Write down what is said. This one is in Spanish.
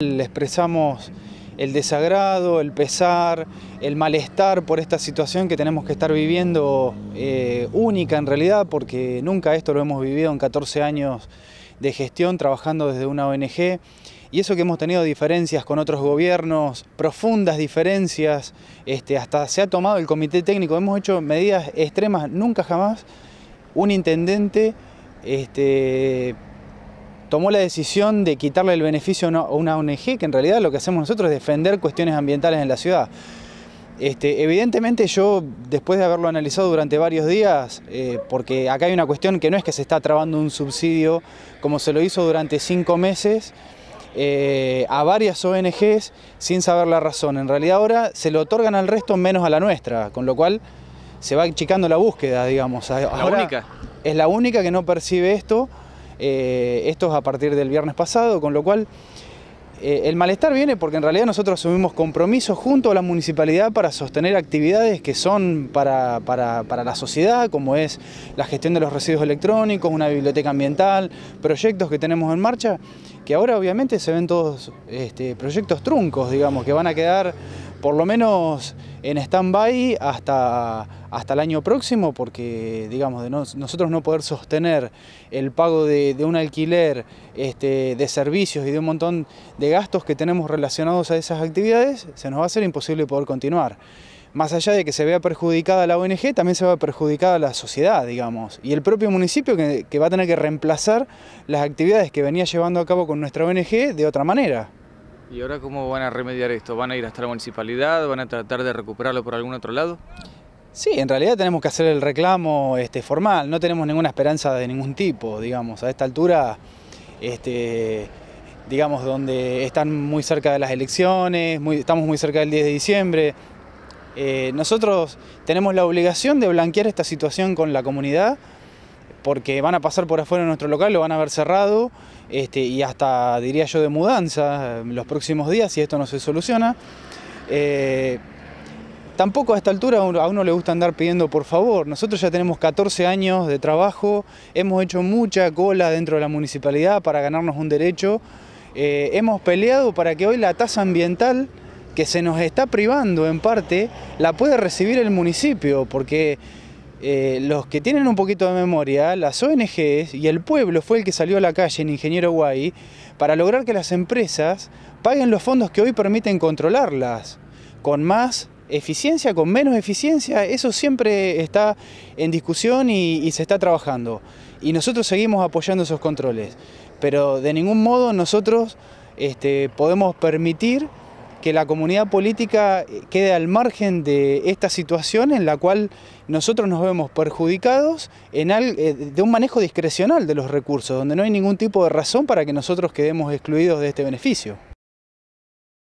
Le expresamos el desagrado, el pesar, el malestar por esta situación que tenemos que estar viviendo eh, única en realidad, porque nunca esto lo hemos vivido en 14 años de gestión trabajando desde una ONG. Y eso que hemos tenido diferencias con otros gobiernos, profundas diferencias, este, hasta se ha tomado el comité técnico, hemos hecho medidas extremas, nunca jamás un intendente este, tomó la decisión de quitarle el beneficio a una ONG, que en realidad lo que hacemos nosotros es defender cuestiones ambientales en la ciudad. Este, evidentemente yo, después de haberlo analizado durante varios días, eh, porque acá hay una cuestión que no es que se está trabando un subsidio como se lo hizo durante cinco meses eh, a varias ONGs sin saber la razón. En realidad ahora se lo otorgan al resto menos a la nuestra, con lo cual se va achicando la búsqueda, digamos. Ahora, ¿La única? Es la única que no percibe esto eh, esto es a partir del viernes pasado, con lo cual eh, el malestar viene porque en realidad nosotros asumimos compromisos junto a la municipalidad para sostener actividades que son para, la sociedad, como es la gestión de los residuos electrónicos, una biblioteca ambiental, proyectos que tenemos en marcha, que ahora obviamente se ven todos este, proyectos truncos, digamos, que van a quedar por lo menos en stand-by hasta, hasta el año próximo, porque digamos, de no, nosotros no poder sostener el pago de, un alquiler, este, de servicios y de un montón de gastos que tenemos relacionados a esas actividades, se nos va a hacer imposible poder continuar. Más allá de que se vea perjudicada la ONG, también se va a a la sociedad, digamos, y el propio municipio que va a tener que reemplazar las actividades que venía llevando a cabo con nuestra ONG de otra manera. ¿Y ahora cómo van a remediar esto? ¿Van a ir hasta la municipalidad? ¿Van a tratar de recuperarlo por algún otro lado? Sí, en realidad tenemos que hacer el reclamo este, formal, no tenemos ninguna esperanza de ningún tipo, digamos, a esta altura, este, digamos, donde están muy cerca de las elecciones, estamos muy cerca del 10 de diciembre, eh, nosotros tenemos la obligación de blanquear esta situación con la comunidad, porque van a pasar por afuera de nuestro local, lo van a ver cerrado este, y hasta diría yo de mudanza eh, los próximos días si esto no se soluciona. Eh, tampoco a esta altura a uno, le gusta andar pidiendo por favor. Nosotros ya tenemos 14 años de trabajo, hemos hecho mucha cola dentro de la municipalidad para ganarnos un derecho, eh, hemos peleado para que hoy la tasa ambiental que se nos está privando en parte la pueda recibir el municipio, porque eh, los que tienen un poquito de memoria, las ONGs y el pueblo fue el que salió a la calle en Ingeniero Guay para lograr que las empresas paguen los fondos que hoy permiten controlarlas, con más eficiencia, con menos eficiencia, eso siempre está en discusión y, se está trabajando. Y nosotros seguimos apoyando esos controles, pero de ningún modo nosotros este, podemos permitir que la comunidad política eh, quede al margen de esta situación en la cual nosotros nos vemos perjudicados en eh, de un manejo discrecional de los recursos, donde no hay ningún tipo de razón para que nosotros quedemos excluidos de este beneficio.